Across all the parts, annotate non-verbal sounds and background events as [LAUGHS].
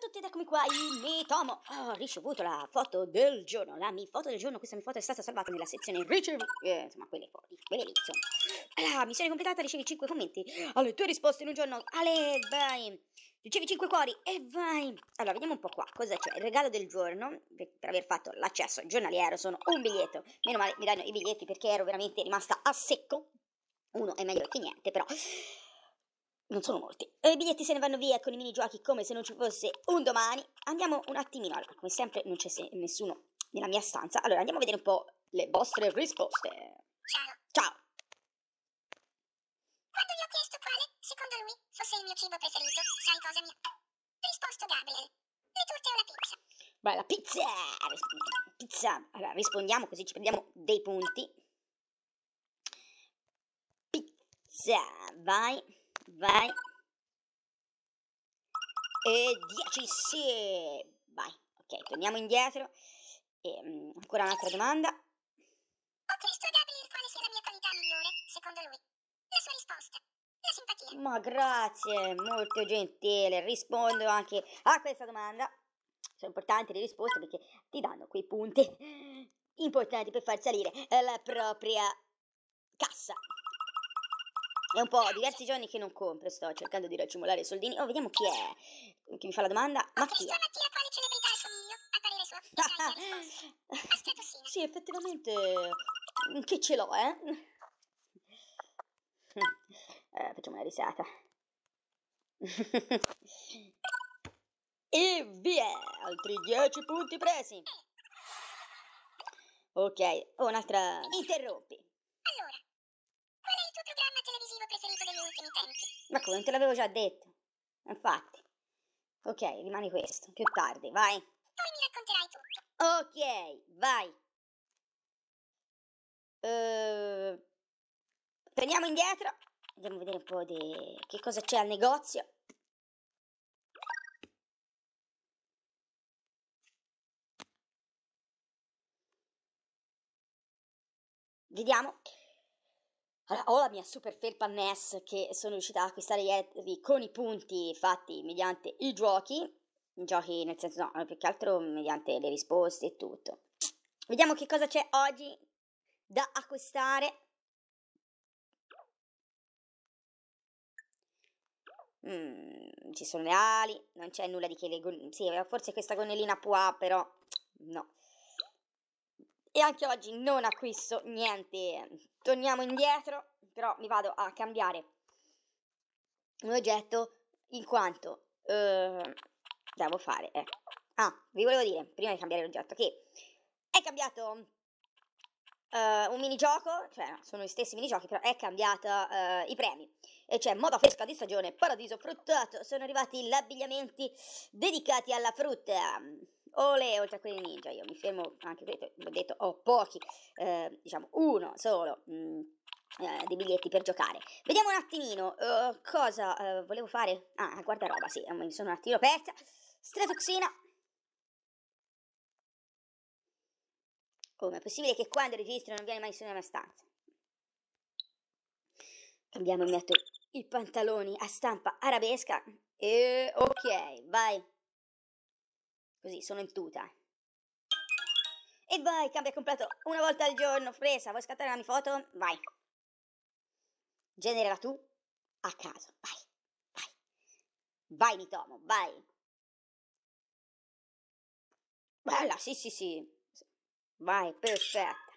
a tutti ed eccomi qua, il Mitomo. Ah, ho ricevuto la foto del giorno, la mia foto del giorno, questa mia foto è stata salvata nella sezione ricevuta, eh, insomma, quelle fuori quelle lì, insomma. La missione completata, ricevi 5 commenti alle tue risposte in un giorno. Ale, vai! Ricevi 5 cuori e vai! Allora, vediamo un po' qua, cosa c'è? Il regalo del giorno, per aver fatto l'accesso giornaliero, sono un biglietto. Meno male mi danno i biglietti perché ero veramente rimasta a secco. Uno è meglio che niente, però non sono molti. I biglietti se ne vanno via con i minigiochi come se non ci fosse un domani. Andiamo un attimino, allora, come sempre non c'è nessuno nella mia stanza. Allora, andiamo a vedere un po' le vostre risposte. Ciao. Ciao. Quando gli ho chiesto quale, secondo lui, fosse il mio cibo preferito, sai cosa mi ha risposto Gabriel? Le torte o la pizza? Beh, la pizza! Pizza! Allora, rispondiamo così ci prendiamo dei punti. Pizza, vai vai e 10 sì vai ok torniamo indietro e, ehm, mh, ancora un'altra domanda ho chiesto a Gabriel quale sia la mia qualità migliore secondo lui la sua risposta la simpatia ma grazie molto gentile rispondo anche a questa domanda sono importanti le risposte perché ti danno quei punti importanti per far salire la propria cassa è un po' diversi giorni che non compro, sto cercando di raccimolare i soldini. Oh, vediamo chi è. Chi mi fa la domanda? Mattia. Mattia quale celebrità assomiglio? A parere suo. Aspetta, sì. Sì, effettivamente mm, che ce l'ho, eh? [LAUGHS] eh facciamo una risata. [LAUGHS] e via! Altri 10 punti presi. Eh. Ok, ho oh, un'altra... Interrompi tuo programma televisivo preferito degli ultimi tempi? Ma come, non te l'avevo già detto? Infatti. Ok, rimani questo, più tardi, vai. Poi mi racconterai tutto. Ok, vai. Uh, torniamo indietro. Andiamo a vedere un po' di che cosa c'è al negozio. Vediamo. Allora, ho la mia super felpa NES che sono riuscita a acquistare ieri con i punti fatti mediante i giochi, giochi nel senso no, più che altro mediante le risposte e tutto. Vediamo che cosa c'è oggi da acquistare. Mm, ci sono le ali, non c'è nulla di che le gonnellina. Sì, forse questa gonnellina può, però no. E anche oggi non acquisto niente. Torniamo indietro, però mi vado a cambiare un oggetto in quanto eh, devo fare. Eh. Ah, vi volevo dire prima di cambiare l'oggetto che è cambiato Uh, un minigioco, cioè sono gli stessi minigiochi, però è cambiato uh, eh, i premi. E c'è moda fresca di stagione, paradiso fruttato, sono arrivati gli abbigliamenti dedicati alla frutta. Ole, oltre a quelli ninja, io mi fermo anche questo, ho detto, ho pochi, eh, diciamo uno solo. Mh, mm, eh, dei biglietti per giocare vediamo un attimino uh, cosa uh, volevo fare ah, ah guarda roba sì mi sono un attimo persa stratoxina come è possibile che quando registro non viene mai nessuno nella stanza cambiamo metto i pantaloni a stampa arabesca e eh, ok vai Così, sono in tuta. E vai, cambia completo una volta al giorno, presa. Vuoi scattare la mia foto? Vai. Generala tu a caso. Vai, vai. Vai, Nitomo, vai. Bella, sì, sì, sì. Vai, perfetta.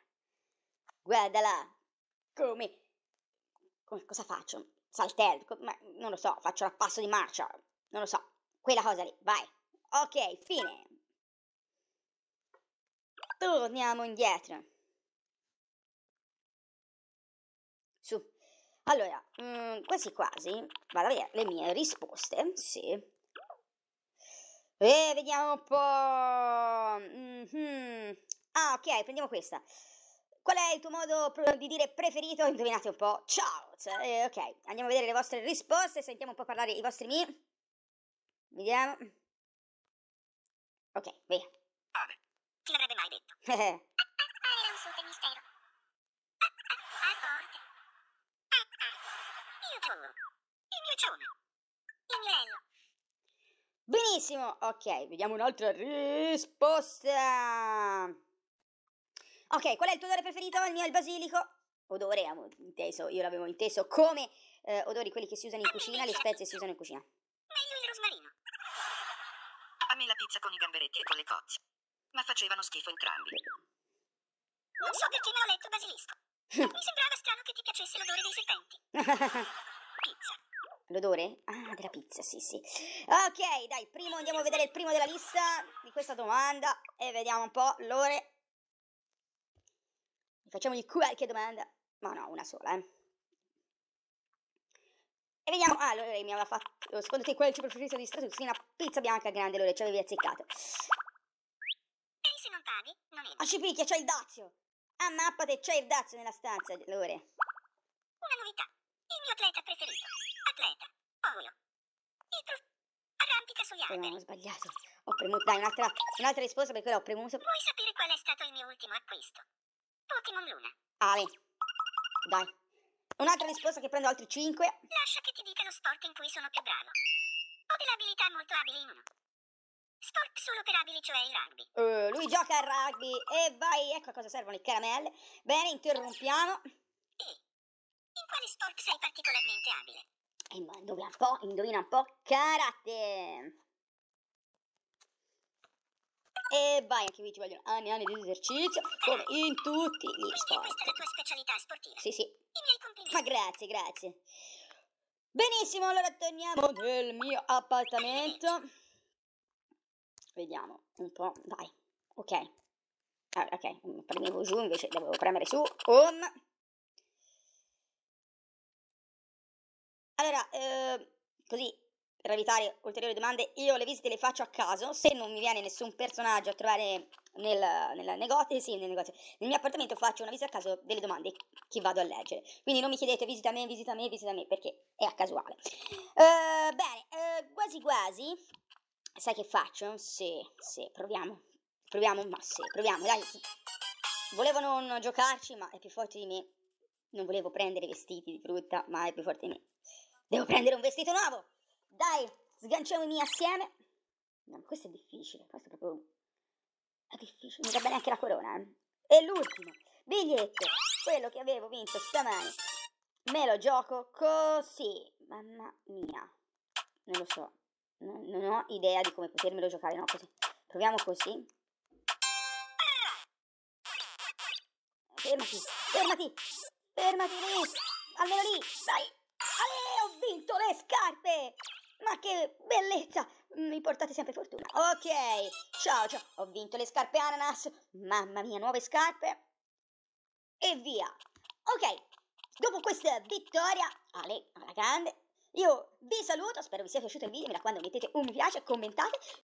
Guardala. Come... Come cosa faccio? Saltello? Ma, non lo so, faccio la passo di marcia. Non lo so. Quella cosa lì, vai. Ok, fine. Torniamo indietro. Su. Allora, mh, mm, quasi quasi vado a vedere le mie risposte. Sì. E vediamo un po'. Mm-hmm. Ah, ok, prendiamo questa. Qual è il tuo modo di dire preferito? Indovinate un po'. Ciao! Eh, ok, andiamo a vedere le vostre risposte, sentiamo un po' parlare i vostri mi. Vediamo. Ok, via. chi l'avrebbe mai detto? ah, [LAUGHS] eh. era un super mistero. Ah, forte. Io trovo. Il mio cione. Il mio ello. Benissimo, ok, vediamo un'altra risposta. Ok, qual è il tuo odore preferito? Il mio è il basilico. Odore, amo, inteso, io l'avevo inteso come eh, odori quelli che si usano in cucina, le spezie certo. si usano in cucina pizza con i gamberetti e con le cozze. Ma facevano schifo entrambi. Non so perché ne ho letto basilisco. [LAUGHS] Mi sembrava strano che ti piacesse l'odore dei serpenti. [LAUGHS] pizza. L'odore? Ah, della pizza, sì, sì. Ok, dai, primo andiamo a vedere il primo della lista di questa domanda e vediamo un po' l'ore. Facciamogli qualche domanda. Ma no, una sola, eh vediamo, ah, Lore mi aveva fatto, secondo te qual è il cibo preferito di una Pizza bianca grande, Lore, ci avevi azzeccato. E se non paghi, non entri. Ah, ci picchia, c'è il dazio! Ah, mappate, c'è il dazio nella stanza, Lore. Una novità, il mio atleta preferito, atleta, Oio. Il prof... arrampica sugli alberi. No, ho sbagliato. Ho premuto, dai, un'altra, un'altra risposta perché l'ho premuto. Vuoi sapere qual è stato il mio ultimo acquisto? Pokémon Luna. Ale. Dai. Un'altra risposta che prendo altri 5. Lascia che ti dica lo sport in cui sono più bravo. Ho delle abilità molto abili in uno. Sport solo per abili, cioè il rugby. Uh, lui gioca al rugby e vai, ecco a cosa servono le caramelle. Bene, interrompiamo. E in quale sport sei particolarmente abile? E eh, indovina un po', indovina un po', karate. E vai, anche qui ci vogliono anni e anni di esercizio, come in tutti gli sport. Questa è la tua specialità sportiva. Sì, sì. I miei complimenti. Ma grazie, grazie. Benissimo, allora torniamo nel mio appartamento. Vediamo un po', dai. Ok. Allora, ah, ok, mm, premevo giù, invece dovevo premere su. Home. Allora, eh, così per evitare ulteriori domande, io le visite le faccio a caso. Se non mi viene nessun personaggio a trovare nel, nel, negozio, sì, nel negozio, nel mio appartamento faccio una visita a caso delle domande che vado a leggere. Quindi non mi chiedete visita a me, visita a me, visita a me, perché è a casuale. Uh, bene, uh, quasi quasi. Sai che faccio? Sì, sì, proviamo. Proviamo, ma sì, proviamo, dai. Volevo non giocarci, ma è più forte di me. Non volevo prendere vestiti di frutta, ma è più forte di me. Devo prendere un vestito nuovo! Dai, sganciamoli assieme. No, questo è difficile, questo è proprio... È difficile, Mi va bene anche la corona. Eh. E l'ultimo biglietto, quello che avevo vinto stamani. Me lo gioco così. Mamma mia. Non lo so. Non, ho idea di come potermelo giocare, no, così. Proviamo così. Fermati, fermati, fermati lì. Almeno lì, dai. Ale, ho vinto le scarpe. Ma che bellezza! Mm, mi portate sempre fortuna. Ok, ciao ciao, ho vinto le scarpe ananas. Mamma mia, nuove scarpe. E via. Ok, dopo questa vittoria alle, alla grande, io vi saluto, spero vi sia piaciuto il video, mi raccomando mettete un mi piace, commentate.